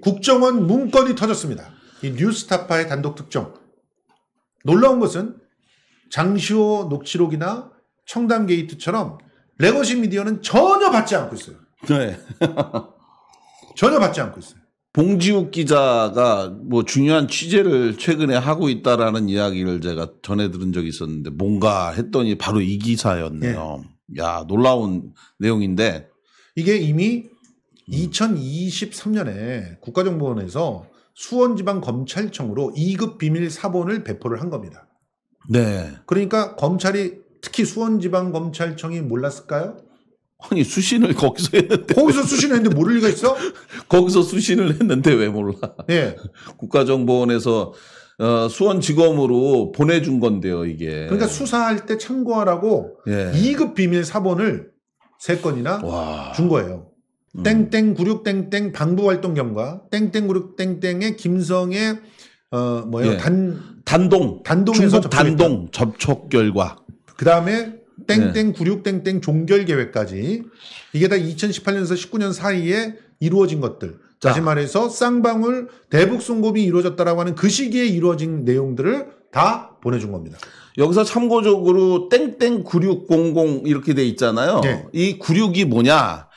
국정원 문건이 터졌습니다. 이 뉴스타파의 단독 특정. 놀라운 것은 장시호 녹취록이나 청담 게이트처럼 레거시 미디어는 전혀 받지 않고 있어요. 네. 전혀 받지 않고 있어요. 봉지욱 기자가 뭐 중요한 취재를 최근에 하고 있다라는 이야기를 제가 전해 들은 적이 있었는데 뭔가 했더니 바로 이 기사였네요. 네. 야, 놀라운 내용인데 이게 이미 2023년에 음. 국가정보원에서 수원지방검찰청으로 2급 비밀 사본을 배포를 한 겁니다. 네. 그러니까 검찰이 특히 수원지방검찰청이 몰랐을까요? 아니 수신을 거기서 했는데 거기서 수신을 했는데 모를 리가 있어? 거기서 수신을 했는데 왜 몰라? 예. 국가정보원에서 어, 수원지검으로 보내준 건데요 이게. 그러니까 수사할 때 참고하라고 예. 2급 비밀 사본을 3 건이나 와. 준 거예요. 음. 땡땡 구륙 땡땡 방부 활동 경과 땡땡 구륙 땡땡의 김성의 어 뭐예요? 예. 단 단동 단동에서 중국 단동 접촉 결과. 그다음에 땡땡 네. 구륙 땡땡 종결 계획까지 이게 다 2018년에서 19년 사이에 이루어진 것들. 자. 다시 말해서 쌍방울 대북 송금이 이루어졌다라고 하는 그 시기에 이루어진 내용들을 다 보내준 겁니다. 여기서 참고적으로 땡땡 9600 이렇게 돼 있잖아요. 네. 이 96이 뭐냐?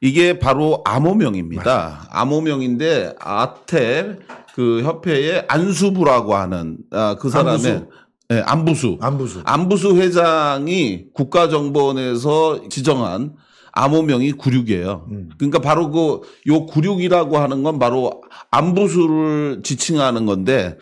이게 바로 암호명입니다. 암호명인데 아테 그 협회의 안수부라고 하는 아, 그 사람의 안부수. 네, 안부수. 안부수. 안부수 회장이 국가정보원에서 지정한 암호명이 구륙이에요 음. 그러니까 바로 그 요구륙이라고 하는 건 바로 안부수를 지칭하는 건데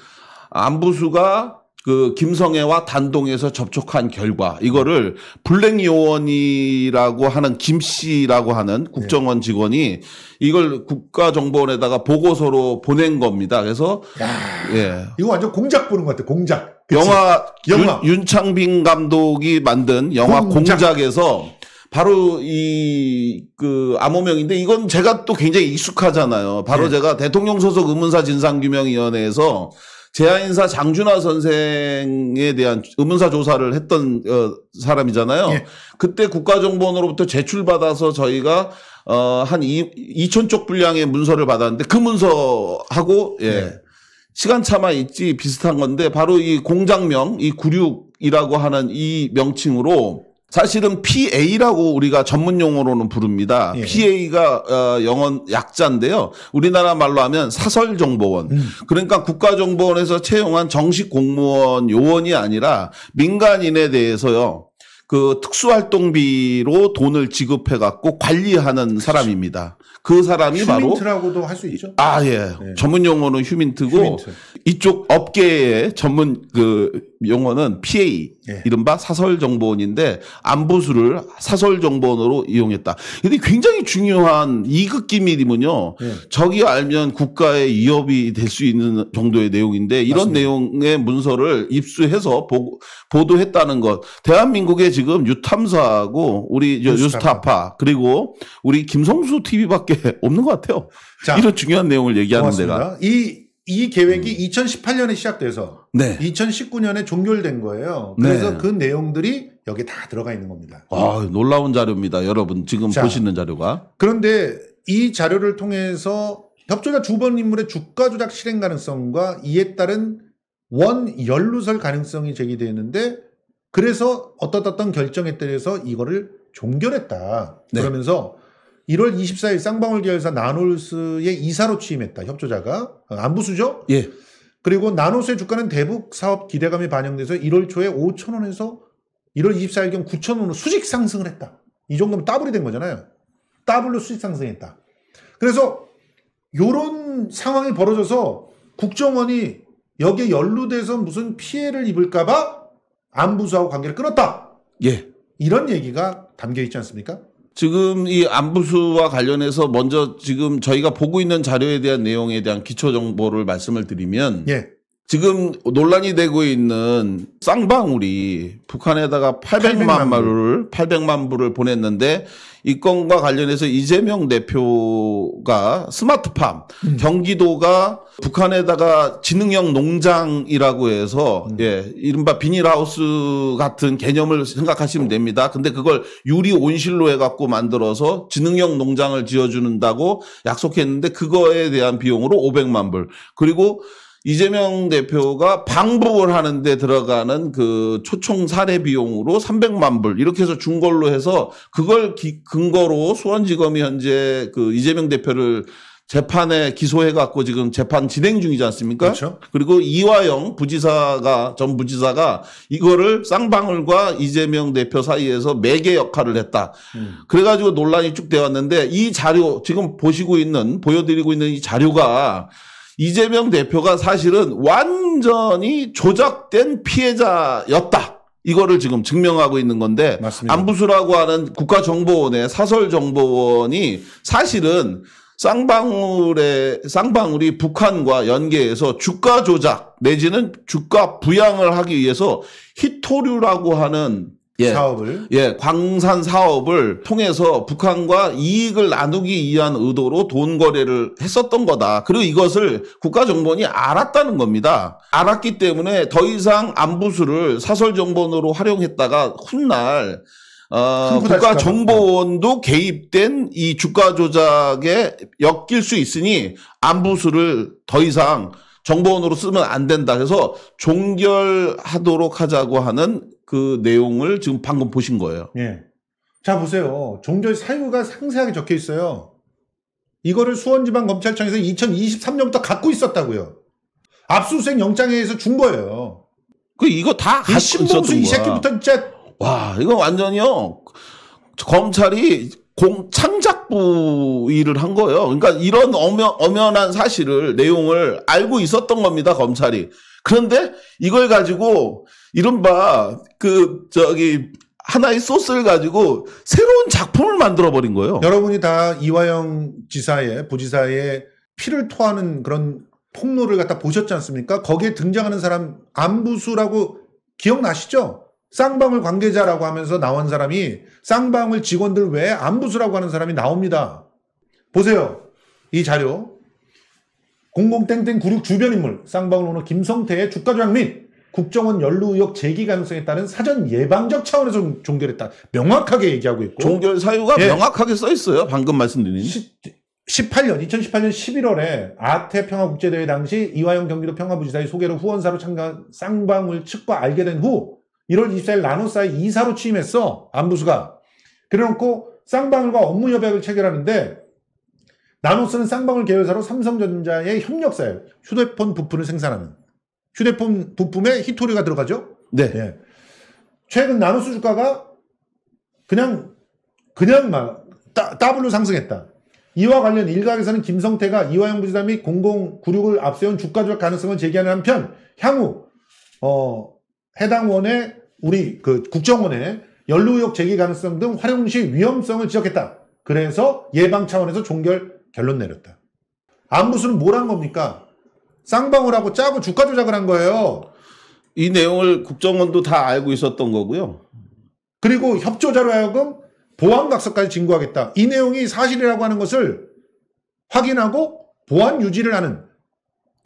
안부수가 그 김성애와 단동에서 접촉한 결과 이거를 블랙 요원이라고 하는 김 씨라고 하는 국정원 예. 직원이 이걸 국가정보원에다가 보고서로 보낸 겁니다. 그래서 야, 예. 이거 완전 공작 보는 것 같아. 공작. 그치? 영화, 영화. 윤, 창빈 감독이 만든 영화 공작. 에서 바로 이 그 암호명인데 이건 제가 또 굉장히 익숙하잖아요. 바로 예. 제가 대통령 소속 의문사 진상규명위원회에서 재하인사 장준하 선생에 대한 의문사 조사를 했던 어, 사람이잖아요. 예. 그때 국가정보원으로부터 제출받아서 저희가 어한 2천 쪽 분량의 문서를 받았는데 그 문서하고 예. 예. 시간 차만 있지 비슷한 건데 바로 이 공장명 이 96이라고 하는 이 명칭으로 사실은 PA라고 우리가 전문 용어로는 부릅니다. 예. PA가 어, 영어 약자인데요. 우리나라 말로 하면 사설 정보원. 음. 그러니까 국가 정보원에서 채용한 정식 공무원 요원이 아니라 민간인에 대해서요. 그 특수활동비로 돈을 지급해 갖고 관리하는 그렇 사람입니다. 그 사람이 휴민트라고도 바로 휴민트라고도 할 수 있죠. 아 예. 네. 전문 용어는 휴민트고 휴민트. 이쪽 업계의 전문 그 용어는 PA 예. 이른바 사설 정보원인데 안보수를 사설 정보원으로 이용했다. 근데 굉장히 중요한 이급 기밀이면요. 예. 저기 알면 국가의 위협이 될 수 있는 정도의 내용인데 이런 맞습니다. 내용의 문서를 입수해서 보, 보도했다는 것. 대한민국의 지금 유탐사하고 우리 유스타파 그리고 우리 김성수 TV밖에 없는 것 같아요. 자, 이런 중요한 내용을 얘기하는 고맙습니다. 데가 이이 계획이 2018년에 음. 시작돼서 네. 2019년에 종결된 거예요. 그래서 네. 그 내용들이 여기 다 들어가 있는 겁니다. 아, 놀라운 자료입니다. 여러분 지금 자, 보시는 자료가. 그런데 이 자료를 통해서 협조자 주번 인물의 주가 조작 실행 가능성과 이에 따른 원 연루설 가능성이 제기되는데 그래서 어떻 어떤 결정에 따라서 이거를 종결했다. 네. 그러면서 1월 24일 쌍방울 계열사 나놀스의 이사로 취임했다. 협조자가 어, 안부수죠? 예. 그리고 나노스의 주가는 대북 사업 기대감이 반영돼서 1월 초에 5천 원에서 1월 24일경 9천 원으로 수직 상승을 했다. 이 정도면 따블이 된 거잖아요. 따블로 수직 상승했다. 그래서 요런 상황이 벌어져서 국정원이 여기에 연루돼서 무슨 피해를 입을까봐 안부수하고 관계를 끊었다. 예. 이런 얘기가 담겨 있지 않습니까? 지금 이 안부수와 관련해서 먼저 지금 저희가 보고 있는 자료에 대한 내용에 대한 기초 정보를 말씀을 드리면 예. 지금 논란이 되고 있는 쌍방울이 북한에다가 800만, 800만 불을 800만 불을 보냈는데 이 건과 관련해서 이재명 대표가 스마트팜 음. 경기도가 북한에다가 지능형 농장이라고 해서 음. 예 이른바 비닐하우스 같은 개념을 생각하시면 됩니다. 근데 그걸 유리 온실로 해갖고 만들어서 지능형 농장을 지어주는다고 약속했는데 그거에 대한 비용으로 500만 불 그리고 이재명 대표가 방북을 하는데 들어가는 그 초청 사례 비용으로 300만 불 이렇게 해서 준 걸로 해서 그걸 기, 근거로 수원지검이 현재 그 이재명 대표를 재판에 기소해갖고 지금 재판 진행 중이지 않습니까? 그렇죠. 그리고 이화영 부지사가 전 부지사가 이거를 쌍방울과 이재명 대표 사이에서 매개 역할을 했다. 음. 그래가지고 논란이 쭉 되었는데 이 자료 지금 보시고 있는 보여드리고 있는 이 자료가 이재명 대표가 사실은 완전히 조작된 피해자였다. 이거를 지금 증명하고 있는 건데 맞습니다. 안부수라고 하는 국가정보원의 사설정보원이 사실은 쌍방울의 쌍방울이 북한과 연계해서 주가 조작 내지는 주가 부양을 하기 위해서 히토류라고 하는 예. 사업을 예 광산 사업을 통해서 북한과 이익을 나누기 위한 의도로 돈 거래를 했었던 거다. 그리고 이것을 국가정보원이 알았다는 겁니다. 알았기 때문에 더 이상 안부수를 사설 정보원으로 활용했다가 훗날 어, 국가정보원도 개입된 이 주가 조작에 엮일 수 있으니 안부수를 더 이상 정보원으로 쓰면 안 된다. 그래서 종결하도록 하자고 하는 그 내용을 지금 방금 보신 거예요. 예. 자 보세요. 종결 사유가 상세하게 적혀 있어요. 이거를 수원지방검찰청에서 2023년부터 갖고 있었다고요. 압수수색 영장에서 준 거예요. 그 이거 다 갖고 있었던 거 신봉수 이 새끼부터 진짜 와 이거 완전요. 히 검찰이 공, 창작부 일을 한 거예요. 그러니까 이런 엄연, 엄연한 사실을, 내용을 알고 있었던 겁니다, 검찰이. 그런데 이걸 가지고, 이른바, 그, 저기, 하나의 소스를 가지고 새로운 작품을 만들어버린 거예요. 여러분이 다 이화영 지사의, 부지사의 피를 토하는 그런 폭로를 갖다 보셨지 않습니까? 거기에 등장하는 사람, 안부수라고 기억나시죠? 쌍방울 관계자라고 하면서 나온 사람이 쌍방울 직원들 외에 안부수라고 하는 사람이 나옵니다. 보세요. 이 자료. 00땡땡96 주변 인물 쌍방울 오너 김성태의 주가 조약 및 국정원 연루 의혹 제기 가능성에 따른 사전 예방적 차원에서 종결했다. 명확하게 얘기하고 있고. 종결 사유가 예. 명확하게 써 있어요. 방금 말씀드린. 시, 18년, 2018년 11월에 아태 평화국제대회 당시 이화영 경기도 평화부지사의 소개로 후원사로 참가한 쌍방울 측과 알게 된후 1월 24일 나노사에 이사로 취임했어. 안부수가. 그래놓고 쌍방울과 업무 협약을 체결하는데 나노스는 쌍방울 계열사로 삼성전자의 협력사예요. 휴대폰 부품을 생산하는. 휴대폰 부품에 히토리가 들어가죠? 네. 예. 최근 나노스 주가가 그냥, 그냥 막, 따, 더블로 상승했다. 이와 관련 일각에서는 김성태가 이화영 부지담이공공9 6을 앞세운 주가 조작 가능성을 제기하는 한편, 향후, 어, 해당 원의 우리 그 국정원의 연루의혹 제기 가능성 등 활용 시 위험성을 지적했다. 그래서 예방 차원에서 종결 결론 내렸다. 안부수는 뭘 한 겁니까? 쌍방울 하고 짜고 주가 조작을 한 거예요. 이 내용을 국정원도 다 알고 있었던 거고요. 그리고 협조자로 하여금 보안각서까지 진구하겠다. 이 내용이 사실이라고 하는 것을 확인하고 보안 유지를 하는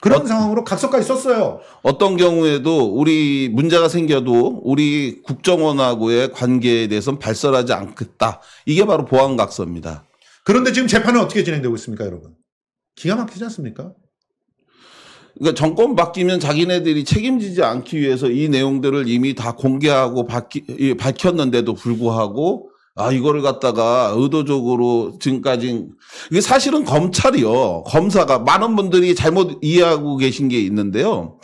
그런 어, 상황으로 각서까지 썼어요. 어떤 경우에도 우리 문제가 생겨도 우리 국정원하고의 관계에 대해서는 발설하지 않겠다. 이게 바로 보안 각서입니다. 그런데 지금 재판은 어떻게 진행되고 있습니까, 여러분? 기가 막히지 않습니까? 그러니까 정권 바뀌면 자기네들이 책임지지 않기 위해서 이 내용들을 이미 다 공개하고 밝혔는데도 불구하고 아, 이거를 갖다가 의도적으로 지금까지 이게 사실은 검찰이요. 검사가 많은 분들이 잘못 이해하고 계신 게 있는데요.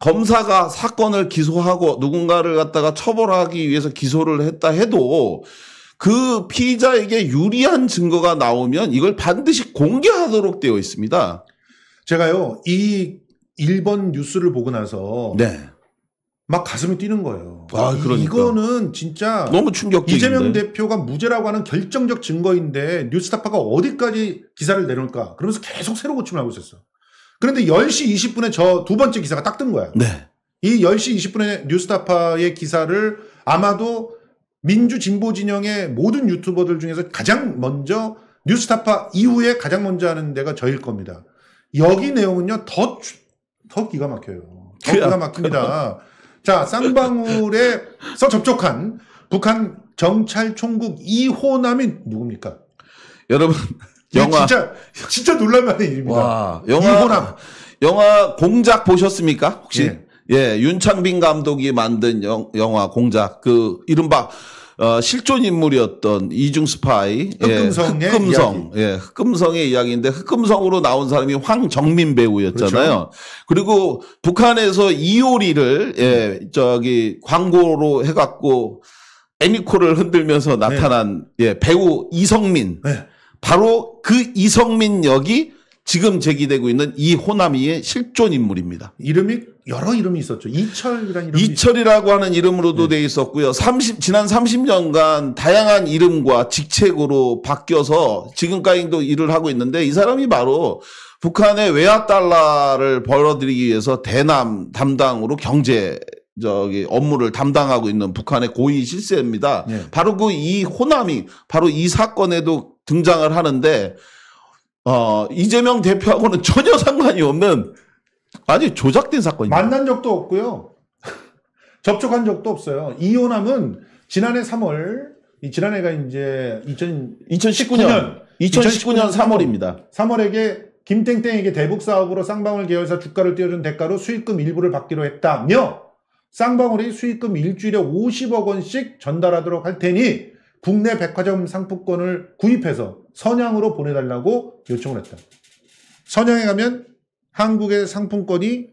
검사가 사건을 기소하고 누군가를 갖다가 처벌하기 위해서 기소를 했다 해도 그 피의자에게 유리한 증거가 나오면 이걸 반드시 공개하도록 되어 있습니다. 제가요. 이 1번 뉴스를 보고 나서 네. 막 가슴이 뛰는 거예요. 아, 이, 그러니까. 이거는 진짜 너무 충격적인데. 이재명 대표가 무죄라고 하는 결정적 증거인데 뉴스타파가 어디까지 기사를 내놓을까? 그러면서 계속 새로 고침을 하고 있었어. 그런데 10시 20분에 저 두 번째 기사가 딱 뜬 거야. 네. 이 10시 20분에 뉴스타파의 기사를 아마도 민주 진보 진영의 모든 유튜버들 중에서 가장 먼저 뉴스타파 이후에 가장 먼저 하는 데가 저일 겁니다. 여기 내용은요 더 더 기가 막혀요. 더 기가 막힙니다. 자, 쌍방울에서 접촉한 북한 정찰총국 이호남이 누굽니까? 여러분, 영화. 진짜, 진짜 놀랄만한 일입니다 와, 영화. 이호남. 영화 공작 보셨습니까? 혹시? 예. 예 윤창빈 감독이 만든 영, 영화 공작. 그, 이른바 어, 실존 인물이었던 이중 스파이 예, 흑금성의 예, 흑금성 이야기. 예, 흑금성의 이야기인데 흑금성으로 나온 사람이 황정민 배우였잖아요. 그렇죠. 그리고 북한에서 이효리를 예, 저기 광고로 해갖고 에미콜을 흔들면서 나타난 네. 예, 배우 이성민. 네. 바로 그 이성민 역이 지금 제기되고 있는 이 호남이의 실존 인물입니다. 이름이 여러 이름이 있었죠. 이철이라는 이름 이철이라고 하는 이름으로도 네. 돼 있었고요. 30 지난 30년간 다양한 이름과 직책으로 바뀌어서 지금까지도 일을 하고 있는데 이 사람이 바로 북한의 외화 달러를 벌어들이기 위해서 대남 담당으로 경제 저기 업무를 담당하고 있는 북한의 고위 실세입니다. 네. 바로 그 이 호남이 바로 이 사건에도 등장을 하는데 어, 이재명 대표하고는 전혀 상관이 없는 아주 조작된 사건입니다. 만난 적도 없고요. 접촉한 적도 없어요. 이호남은 지난해 3월, 지난해가 이제 2 0 1 9 2019년, 2019년 3월입니다. 3월에게 김땡땡에게 대북 사업으로 쌍방울 계열사 주가를 띄워준 대가로 수익금 일부를 받기로 했다며 쌍방울이 수익금 일주일에 50억 원씩 전달하도록 할 테니 국내 백화점 상품권을 구입해서 선양으로 보내달라고 요청을 했다. 선양에 가면 한국의 상품권이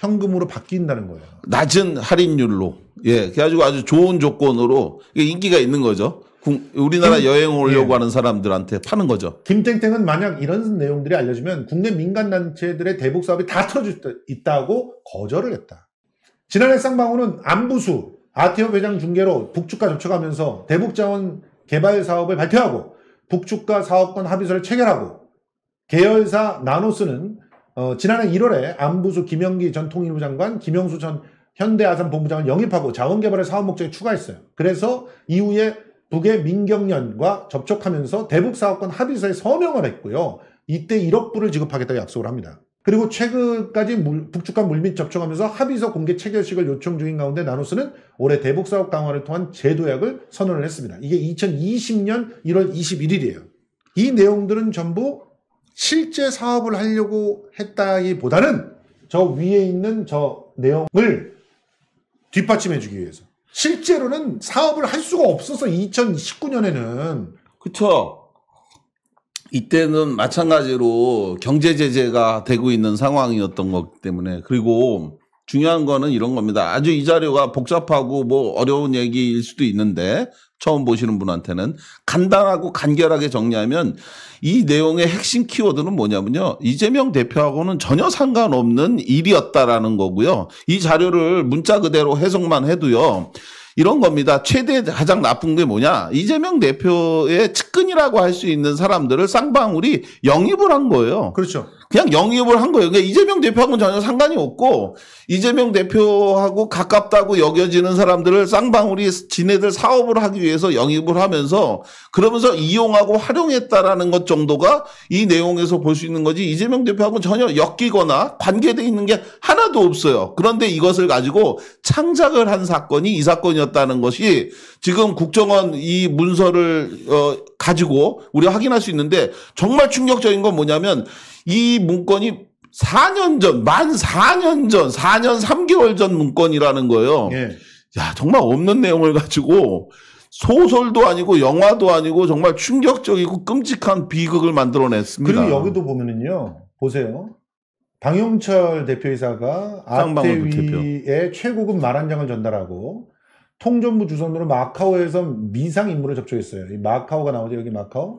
현금으로 바뀐다는 거예요. 낮은 할인율로. 예. 그래가지고 아주 좋은 조건으로 인기가 있는 거죠. 우리나라 여행 오려고 예. 하는 사람들한테 파는 거죠. 김땡땡은 만약 이런 내용들이 알려지면 국내 민간단체들의 대북 사업이 다터어질 있다고 거절을 했다. 지난해 쌍방울은 안부수, 아티업 회장 중계로 북측과 접촉하면서 대북 자원 개발 사업을 발표하고 북측과 사업권 합의서를 체결하고 계열사 나노스는 어, 지난해 1월에 안부수 김영기 전 통일부 장관, 김영수 전 현대아산본부장을 영입하고 자원개발의 사업 목적에 추가했어요. 그래서 이후에 북의 민경연과 접촉하면서 대북 사업권 합의서에 서명을 했고요. 이때 1억 불을 지급하겠다고 약속을 합니다. 그리고 최근까지 물, 북측간 물밑 접촉하면서 합의서 공개 체결식을 요청 중인 가운데 나노스는 올해 대북 사업 강화를 통한 제도약을 선언을 했습니다. 이게 2020년 1월 21일이에요. 이 내용들은 전부 실제 사업을 하려고 했다기보다는 저 위에 있는 저 내용을 뒷받침해 주기 위해서 실제로는 사업을 할 수가 없어서 2019년에는 그쵸 이때는 마찬가지로 경제 제재가 되고 있는 상황이었던 것 때문에 그리고 중요한 거는 이런 겁니다. 아주 이 자료가 복잡하고 뭐 어려운 얘기일 수도 있는데 처음 보시는 분한테는 간단하고 간결하게 정리하면 이 내용의 핵심 키워드는 뭐냐면요. 이재명 대표하고는 전혀 상관없는 일이었다라는 거고요. 이 자료를 문자 그대로 해석만 해도요. 이런 겁니다. 최대 가장 나쁜 게 뭐냐? 이재명 대표의 측근이라고 할 수 있는 사람들을 쌍방울이 영입을 한 거예요. 그렇죠. 그냥 영입을 한 거예요. 그러니까 이재명 대표하고는 전혀 상관이 없고 이재명 대표하고 가깝다고 여겨지는 사람들을 쌍방울이 지네들 사업을 하기 위해서 영입을 하면서 그러면서 이용하고 활용했다라는 것 정도가 이 내용에서 볼 수 있는 거지 이재명 대표하고는 전혀 엮이거나 관계돼 있는 게 하나도 없어요. 그런데 이것을 가지고 창작을 한 사건이 이 사건이었다는 것이 지금 국정원 이 문서를 어 가지고 우리가 확인할 수 있는데 정말 충격적인 건 뭐냐면 이 문건이 4년 전, 만 4년 전, 4년 3개월 전 문건이라는 거예요. 예. 야, 정말 없는 내용을 가지고 소설도 아니고 영화도 아니고 정말 충격적이고 끔찍한 비극을 만들어냈습니다. 그리고 여기도 보면은요, 보세요. 방영철 대표이사가 아태위의 최고급 말한 장을 전달하고 통전부 주선으로 마카오에서 미상 인물을 접촉했어요. 이 마카오가 나오죠 여기 마카오?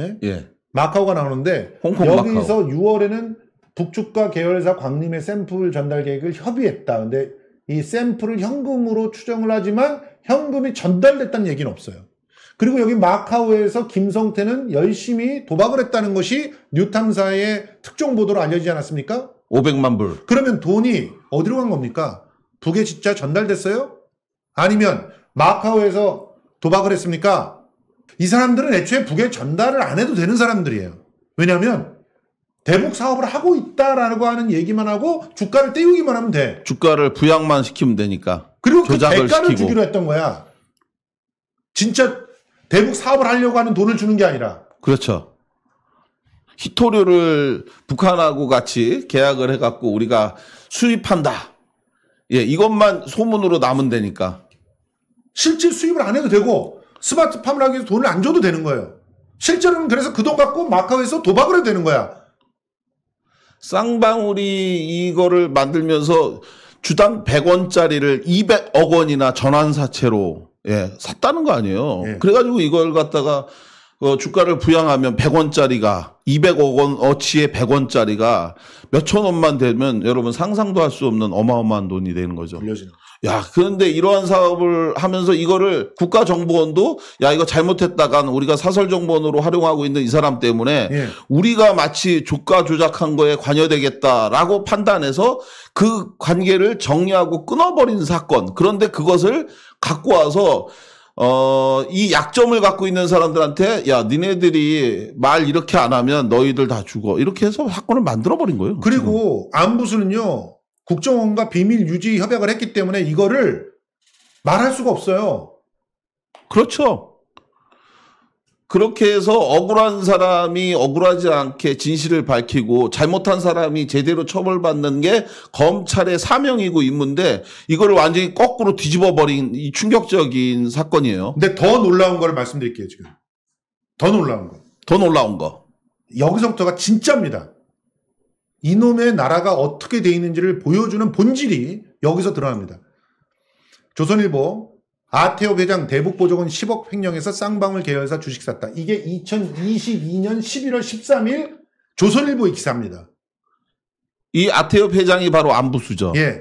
예? 예. 마카오가 나오는데 홍콩, 여기서 마카오. 6월에는 북측과 계열사 광림의 샘플 전달 계획을 협의했다. 근데 이 샘플을 현금으로 추정을 하지만 현금이 전달됐다는 얘기는 없어요. 그리고 여기 마카오에서 김성태는 열심히 도박을 했다는 것이 뉴탐사의 특종 보도로 알려지지 않았습니까? 500만 불. 그러면 돈이 어디로 간 겁니까? 북에 진짜 전달됐어요? 아니면 마카오에서 도박을 했습니까? 이 사람들은 애초에 북에 전달을 안 해도 되는 사람들이에요. 왜냐하면 대북 사업을 하고 있다라고 하는 얘기만 하고 주가를 띄우기만 하면 돼. 주가를 부양만 시키면 되니까. 그리고 그 대가를 시키고. 주기로 했던 거야. 진짜 대북 사업을 하려고 하는 돈을 주는 게 아니라. 그렇죠. 히토류를 북한하고 같이 계약을 해갖고 우리가 수입한다. 예, 이것만 소문으로 남은 되니까. 실제 수입을 안 해도 되고 스마트팜을 하기 위해서 돈을 안 줘도 되는 거예요. 실제로는 그래서 그 돈 갖고 마카오에서 도박을 해도 되는 거야. 쌍방울이 이거를 만들면서 주당 100원짜리를 200억 원이나 전환사채로 예, 샀다는 거 아니에요. 예. 그래가지고 이걸 갖다가 어, 주가를 부양하면 100원짜리가 200억 원 어치의 100원짜리가 몇천 원만 되면 여러분 상상도 할 수 없는 어마어마한 돈이 되는 거죠. 불려지는. 야, 그런데 이러한 사업을 하면서 이거를 국가정보원도 야, 이거 잘못했다간 우리가 사설정보원으로 활용하고 있는 이 사람 때문에 예. 우리가 마치 조가 조작한 거에 관여되겠다라고 판단해서 그 관계를 정리하고 끊어버린 사건. 그런데 그것을 갖고 와서 어, 이 약점을 갖고 있는 사람들한테 야, 니네들이 말 이렇게 안 하면 너희들 다 죽어. 이렇게 해서 사건을 만들어버린 거예요. 그리고 지금. 안부수는요, 국정원과 비밀 유지 협약을 했기 때문에 이거를 말할 수가 없어요. 그렇죠. 그렇게 해서 억울한 사람이 억울하지 않게 진실을 밝히고 잘못한 사람이 제대로 처벌받는 게 검찰의 사명이고 임무인데 이거를 완전히 거꾸로 뒤집어 버린 이 충격적인 사건이에요. 근데 더 놀라운 걸 말씀드릴게요, 지금. 더 놀라운 거. 더 놀라운 거. 여기서부터가 진짜입니다. 이놈의 나라가 어떻게 돼 있는지를 보여주는 본질이 여기서 드러납니다. 조선일보 아태호 회장 대북보조금 10억 횡령해서 쌍방울 계열사 주식 샀다. 이게 2022년 11월 13일 조선일보의 기사입니다. 이 아태호 회장이 바로 안부수죠. 예.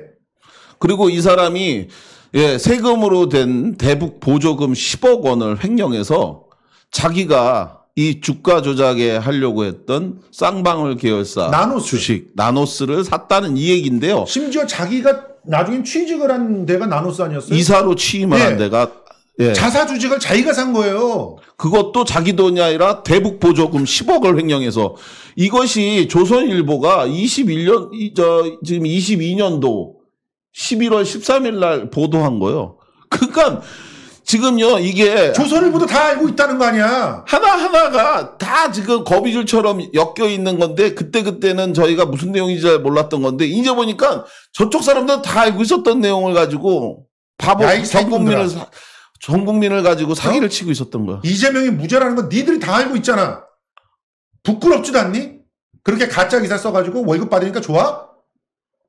그리고 이 사람이 예, 세금으로 된 대북 보조금 10억 원을 횡령해서 자기가 이 주가 조작에 하려고 했던 쌍방울 계열사 나노스. 주식 나노스를 샀다는 이 얘기인데요. 심지어 자기가 나중에 취직을 한 데가 나노스 아니었어요? 이사로 취임을 네. 한 데가 예. 자사 주식을 자기가 산 거예요. 그것도 자기 돈이 아니라 대북 보조금 10억을 횡령해서 이것이 조선일보가 21년 이, 저 지금 22년도 11월 13일 날 보도한 거예요. 그러니까 지금요 이게 조선일보도 다 알고 있다는 거 아니야. 하나 하나가 다 지금 거미줄처럼 엮여 있는 건데 그때 그때는 저희가 무슨 내용인지 잘 몰랐던 건데 이제 보니까 저쪽 사람들은 다 알고 있었던 내용을 가지고 바보 전 국민을 전 국민을 가지고 사기를 어? 치고 있었던 거야. 이재명이 무죄라는 건 니들이 다 알고 있잖아. 부끄럽지도 않니? 그렇게 가짜 기사 써가지고 월급 받으니까 좋아?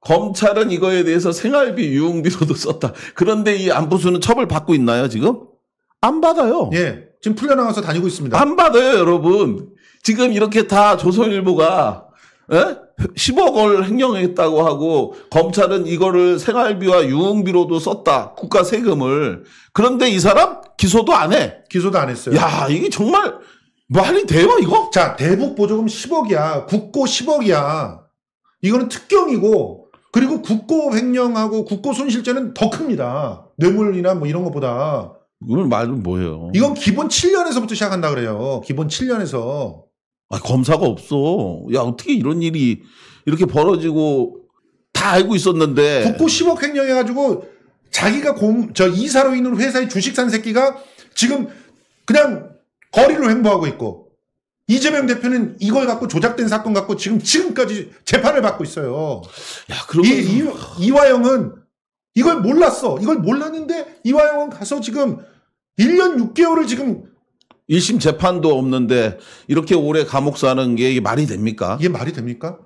검찰은 이거에 대해서 생활비 유흥비로도 썼다. 그런데 이안보수는 처벌 받고 있나요, 지금? 안 받아요. 예. 지금 풀려나가서 다니고 있습니다. 안 받아요, 여러분. 지금 이렇게 다 조선일보가 에? 예? 10억을 횡령했다고 하고 검찰은 이거를 생활비와 유흥비로도 썼다. 국가 세금을. 그런데 이 사람 기소도 안 해. 기소도 안 했어요. 야, 이게 정말 말이 돼요, 이거? 자, 대북 보조금 10억이야. 국고 10억이야. 이거는 특경이고 그리고 국고 횡령하고 국고 손실죄는 더 큽니다. 뇌물이나 뭐 이런 것보다. 이건 말은 뭐예요? 이건 기본 7년에서부터 시작한다 그래요. 기본 7년에서. 아, 검사가 없어. 야, 어떻게 이런 일이 이렇게 벌어지고 다 알고 있었는데. 국고 10억 횡령해가지고 자기가 공, 저 이사로 있는 회사의 주식 산 새끼가 지금 그냥 거리를 횡보하고 있고 이재명 대표는 이걸 갖고 조작된 사건 갖고 지금 지금까지 재판을 받고 있어요. 야, 그러면 이, 이 이화영은 이걸 몰랐어. 이걸 몰랐는데 이화영은 가서 지금 1년 6개월을 지금 1심 재판도 없는데 이렇게 오래 감옥 사는 게 이게 말이 됩니까? 이게 말이 됩니까?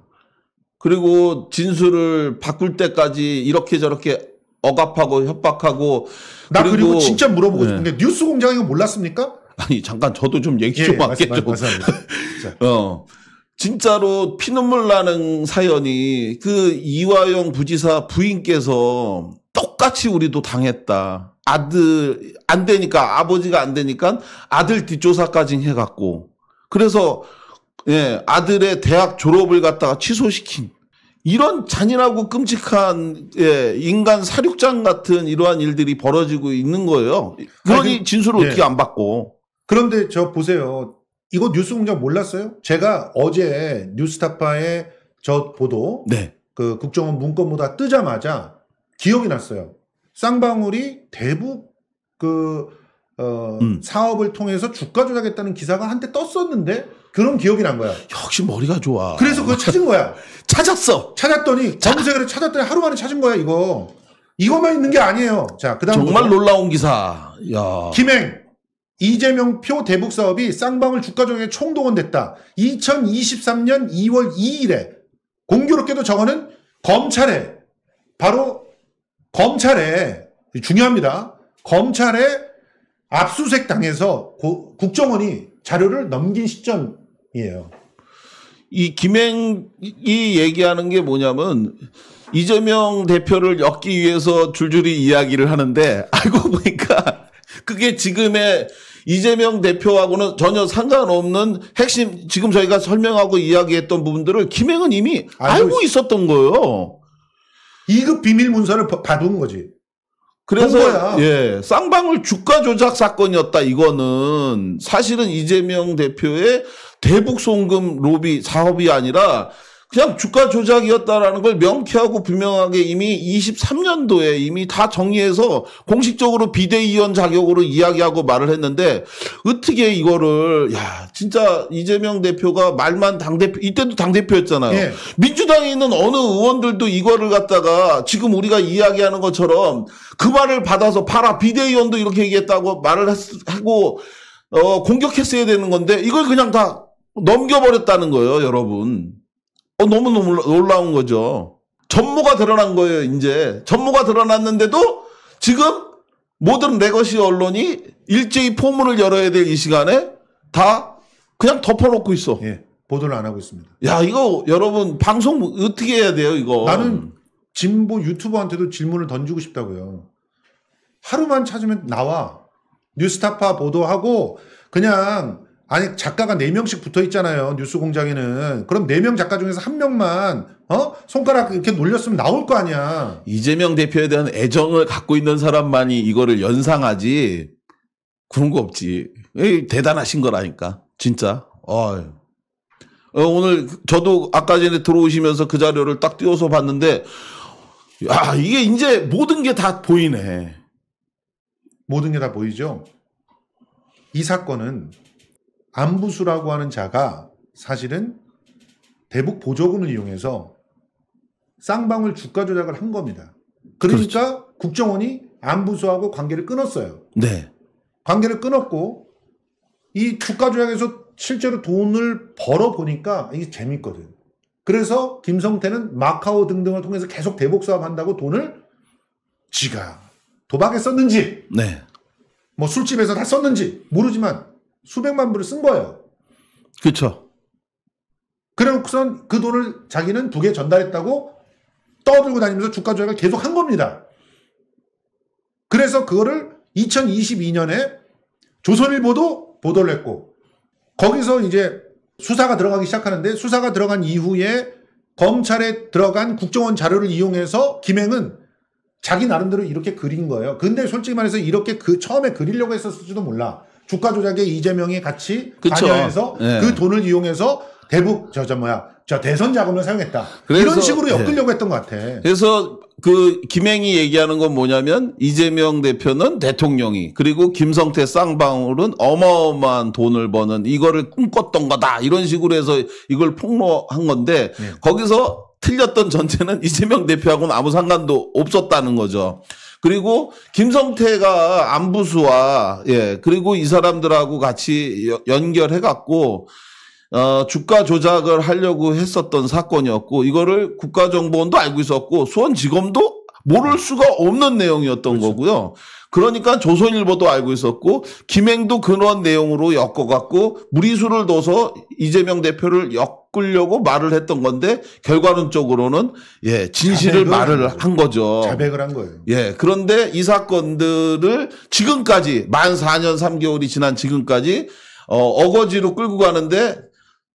그리고 진술을 바꿀 때까지 이렇게 저렇게 억압하고 협박하고 나 그리고, 그리고 진짜 물어보고 네. 싶은데 뉴스 공장 이거 몰랐습니까? 아니 잠깐 저도 좀 얘기 좀 예, 예, 할게요. 죠 어. 진짜로 피눈물 나는 사연이 그 이화영 부지사 부인께서 똑같이 우리도 당했다. 아들 안 되니까 아버지가 안 되니까 아들 뒷조사까지 해갖고 그래서 예 아들의 대학 졸업을 갖다가 취소시킨 이런 잔인하고 끔찍한 예, 인간 사륙장 같은 이러한 일들이 벌어지고 있는 거예요. 그러니 그- 진술을 네. 어떻게 안 받고 그런데 저 보세요. 이거 뉴스 공장 몰랐어요? 제가 어제 뉴스타파의 저 보도 네. 그 국정원 문건보다 뜨자마자 기억이 났어요. 쌍방울이 대북 그 어, 음. 사업을 통해서 주가 조작했다는 기사가 한때 떴었는데 그런 기억이 난 거야. 역시 머리가 좋아. 그래서 그걸 찾은 거야. 찾았어. 찾았더니 검색을 찾았더니 하루 만에 찾은 거야 이거. 이것만 있는 게 아니에요. 자, 그다음 정말 보 놀라운 기사. 야. 김행 이재명 표 대북 사업이 쌍방울 주가 조정에 총동원됐다. 2023년 2월 2일에 공교롭게도 저거는 검찰에 바로 검찰에 중요합니다. 검찰에 압수색 당해서 고, 국정원이 자료를 넘긴 시점이에요. 이 김행이 얘기하는 게 뭐냐면 이재명 대표를 엮기 위해서 줄줄이 이야기를 하는데 알고 보니까 그게 지금의 이재명 대표하고는 전혀 상관없는 핵심 지금 저희가 설명하고 이야기했던 부분들을 김행은 이미 알고, 알 있었던 거예요. 2급 비밀 문서를 받은 거지. 그래서 예, 쌍방울 주가 조작 사건이었다 이거는 사실은 이재명 대표의 대북 송금 로비 사업이 아니라 그냥 주가 조작이었다라는 걸 명쾌하고 분명하게 이미 23년도에 이미 다 정리해서 공식적으로 비대위원 자격으로 이야기하고 말을 했는데 어떻게 이거를 야 진짜 이재명 대표가 말만 당대표 이때도 당대표였잖아요. 예. 민주당에 있는 어느 의원들도 이거를 갖다가 지금 우리가 이야기하는 것처럼 그 말을 받아서 봐라 비대위원도 이렇게 얘기했다고 말을 했, 하고 어, 공격했어야 되는 건데 이걸 그냥 다 넘겨버렸다는 거예요, 여러분. 어, 너무너무 놀라운 거죠. 전모가 드러난 거예요, 이제. 전모가 드러났는데도 지금 모든 레거시 언론이 일제히 포문을 열어야 될 이 시간에 다 그냥 덮어놓고 있어. 예, 보도를 안 하고 있습니다. 야, 이거 여러분 방송 어떻게 해야 돼요, 이거? 나는 진보 유튜버한테도 질문을 던지고 싶다고요. 하루만 찾으면 나와. 뉴스타파 보도하고 그냥 아니 작가가 4명씩 붙어 있잖아요. 뉴스 공장에는. 그럼 4명 작가 중에서 한 명만 어? 손가락 이렇게 놀렸으면 나올 거 아니야. 이재명 대표에 대한 애정을 갖고 있는 사람만이 이거를 연상하지. 그런 거 없지. 에이, 대단하신 거라니까. 진짜. 어휴. 어, 오늘 저도 아까 전에 들어오시면서 그 자료를 딱 띄워서 봤는데 야, 이게 이제 모든 게 다 보이네. 모든 게 다 보이죠. 이 사건은 안부수라고 하는 자가 사실은 대북 보조금을 이용해서 쌍방울 주가 조작을 한 겁니다. 그러니까 그렇죠. 국정원이 안부수하고 관계를 끊었어요. 네. 관계를 끊었고 이 주가 조작에서 실제로 돈을 벌어 보니까 이게 재밌거든. 그래서 김성태는 마카오 등등을 통해서 계속 대북 사업한다고 돈을 지가 도박에 썼는지, 네. 뭐 술집에서 다 썼는지 모르지만 수백만 불을 쓴 거예요. 그렇죠. 그러고선 그 돈을 자기는 북에 전달했다고 떠들고 다니면서 주가 조약을 계속 한 겁니다. 그래서 그거를 2022년에 조선일보도 보도를 했고 거기서 이제 수사가 들어가기 시작하는데 수사가 들어간 이후에 검찰에 들어간 국정원 자료를 이용해서 김행은 자기 나름대로 이렇게 그린 거예요. 근데 솔직히 말해서 이렇게 그 처음에 그리려고 했었을지도 몰라. 주가 조작에 이재명이 같이 그쵸. 관여해서 네. 그 돈을 이용해서 대북 저 저 뭐야 저 대선 자금을 사용했다 그래서, 이런 식으로 엮으려고 네. 했던 것 같아. 그래서 그 김행이 얘기하는 건 뭐냐면 이재명 대표는 대통령이 그리고 김성태 쌍방울은 어마어마한 돈을 버는 이거를 꿈꿨던 거다 이런 식으로 해서 이걸 폭로한 건데 네. 거기서 틀렸던 전체는 이재명 대표하고는 아무 상관도 없었다는 거죠. 그리고 김성태가 안부수와 예 그리고 이 사람들하고 같이 연결해 갖고 어, 주가 조작을 하려고 했었던 사건이었고 이거를 국가정보원도 알고 있었고 수원지검도 모를 수가 없는 내용이었던 그렇죠. 거고요. 그러니까 조선일보도 알고 있었고 김행도 그런 내용으로 엮어갖고 무리수를 둬서 이재명 대표를 엮으려고 말을 했던 건데 결과론적으로는 예 진실을 말을 한 거죠. 자백을 한 거예요. 예 그런데 이 사건들을 지금까지 만 4년 3개월이 지난 지금까지 어, 어거지로 끌고 가는데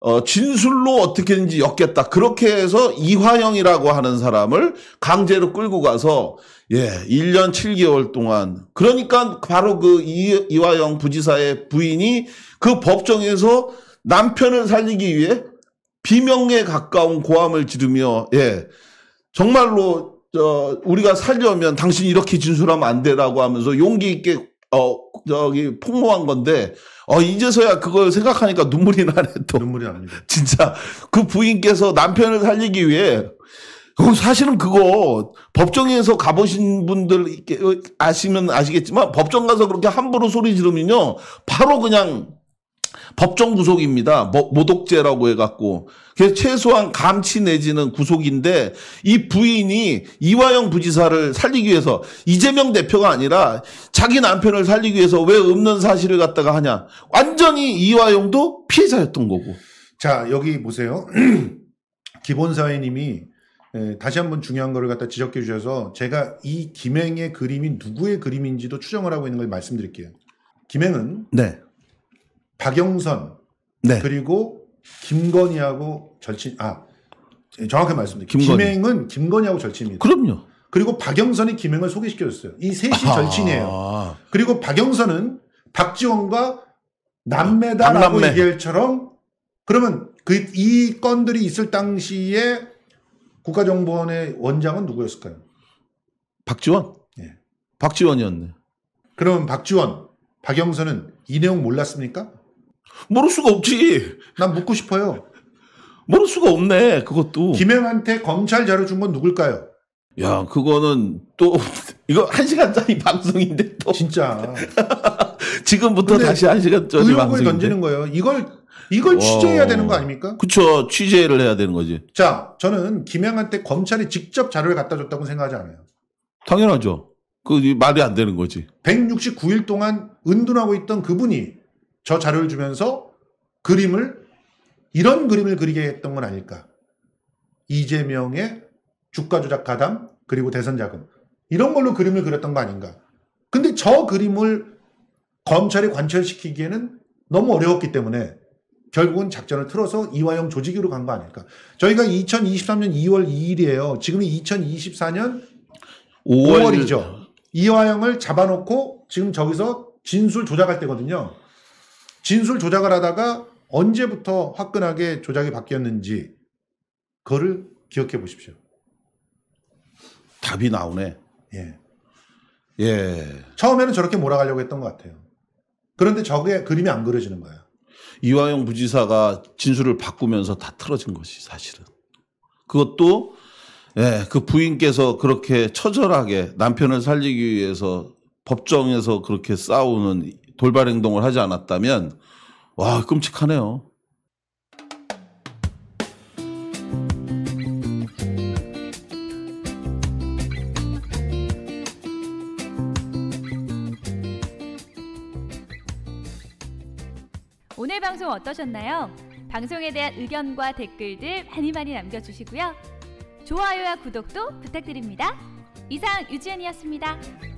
어, 진술로 어떻게든지 엮겠다. 그렇게 해서 이화영이라고 하는 사람을 강제로 끌고 가서, 예, 1년 7개월 동안. 그러니까 바로 그 이, 이화영 부지사의 부인이 그 법정에서 남편을 살리기 위해 비명에 가까운 고함을 지르며, 예, 정말로, 저, 우리가 살려면 당신이 이렇게 진술하면 안 되라고 하면서 용기 있게 어, 저기, 폭로한 건데, 어, 이제서야 그걸 생각하니까 눈물이 나네, 또. 눈물이 납니다. 진짜. 그 부인께서 남편을 살리기 위해, 그럼 어, 사실은 그거 법정에서 가보신 분들 아시면 아시겠지만 법정 가서 그렇게 함부로 소리 지르면요 바로 그냥 법정 구속입니다. 모독죄라고 해갖고. 그래서 최소한 감치 내지는 구속인데 이 부인이 이화영 부지사를 살리기 위해서 이재명 대표가 아니라 자기 남편을 살리기 위해서 왜 없는 사실을 갖다가 하냐. 완전히 이화영도 피해자였던 거고. 자, 여기 보세요. 기본사회님이 예, 다시 한번 중요한 거를 갖다 지적해 주셔서 제가 이 김행의 그림이 누구의 그림인지도 추정을 하고 있는 걸 말씀드릴게요. 김행은 네. 박영선 네. 그리고 김건희하고 절친 아 정확하게 말씀드리면김건행은 김건희하고 절친입니다. 그럼요. 그리고 박영선이 김행을 소개시켜줬어요. 이 셋이 아~ 절친이에요. 그리고 박영선은 박지원과 남매다라고 남매 얘기할처럼 그러면 그 이 건들이 있을 당시에 국가정보원의 원장은 누구였을까요? 박지원. 예. 박지원이었네. 그러면 박지원, 박영선은 이 내용 몰랐습니까? 모를 수가 없지. 난 묻고 싶어요. 모를 수가 없네. 그것도. 김영한테 검찰 자료 준 건 누굴까요? 야, 그거는 또 이거 한 시간짜리 방송인데 또 진짜 지금부터 다시 한 시간짜리 방송인데 던지는 거예요. 이걸 이걸 와. 취재해야 되는 거 아닙니까? 그쵸 취재를 해야 되는 거지. 자, 저는 김양한테 검찰이 직접 자료를 갖다 줬다고 생각하지 않아요. 당연하죠. 그 말이 안 되는 거지. 169일 동안 은둔하고 있던 그분이 저 자료를 주면서 그림을 이런 그림을 그리게 했던 건 아닐까. 이재명의 주가 조작 가담 그리고 대선 자금 이런 걸로 그림을 그렸던 거 아닌가. 근데 저 그림을 검찰이 관철시키기에는 너무 어려웠기 때문에 결국은 작전을 틀어서 이화영 조직으로 간 거 아닐까. 저희가 2023년 2월 2일이에요. 지금이 2024년 5월이죠. 5월이죠. 이화영을 잡아놓고 지금 저기서 진술 조작할 때거든요. 진술 조작을 하다가 언제부터 화끈하게 조작이 바뀌었는지 그거를 기억해 보십시오. 답이 나오네. 예. 예. 처음에는 저렇게 몰아가려고 했던 것 같아요. 그런데 저게 그림이 안 그려지는 거예요. 이화영 부지사가 진술을 바꾸면서 다 틀어진 것이 사실은. 그것도 예, 그 부인께서 그렇게 처절하게 남편을 살리기 위해서 법정에서 그렇게 싸우는 돌발 행동을 하지 않았다면 와 끔찍하네요. 오늘 방송 어떠셨나요? 방송에 대한 의견과 댓글들 많이 많이 남겨주시고요. 좋아요와 구독도 부탁드립니다. 이상 유지연이었습니다.